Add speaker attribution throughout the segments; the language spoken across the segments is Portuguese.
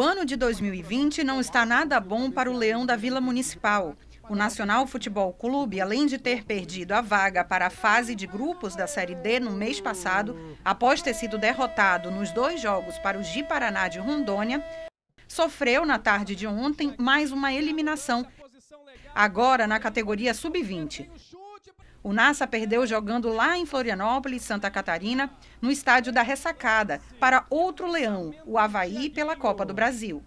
Speaker 1: O ano de 2020 não está nada bom para o Leão da Vila Municipal. O Nacional Futebol Clube, além de ter perdido a vaga para a fase de grupos da Série D no mês passado, após ter sido derrotado nos dois jogos para o Gi Paraná de Rondônia, sofreu na tarde de ontem mais uma eliminação, agora na categoria sub-20. O Nasa perdeu jogando lá em Florianópolis, Santa Catarina, no estádio da Ressacada, para outro leão, o Havaí, pela Copa do Brasil.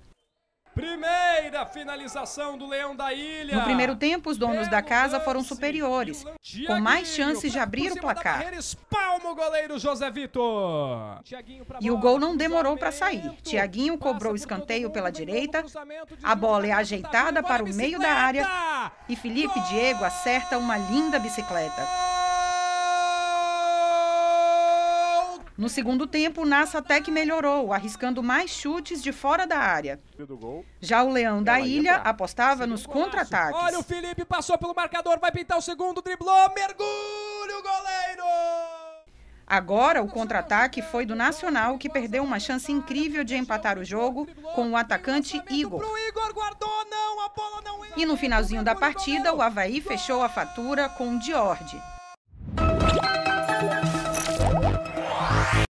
Speaker 2: Primeira finalização do Leão da Ilha. No primeiro
Speaker 1: tempo, os donos da casa foram superiores, com mais chances de abrir o placar. Palmo goleiro José Vitor. E o gol não demorou para sair. Tiaguinho cobrou escanteio pela direita, a bola é ajeitada para o meio da área e Felipe Diego acerta uma linda bicicleta. No segundo tempo, Nassa até que melhorou, arriscando mais chutes de fora da área. Já o Leão da Ilha apostava nos contra-ataques. Olha, o
Speaker 3: Felipe passou pelo marcador, vai pintar o segundo, driblou, mergulho, goleiro!
Speaker 1: Agora, o contra-ataque foi do Nacional, que perdeu uma chance incrível de empatar o jogo com o atacante Igor. E no finalzinho da partida, o Havaí fechou a fatura com o Diorde.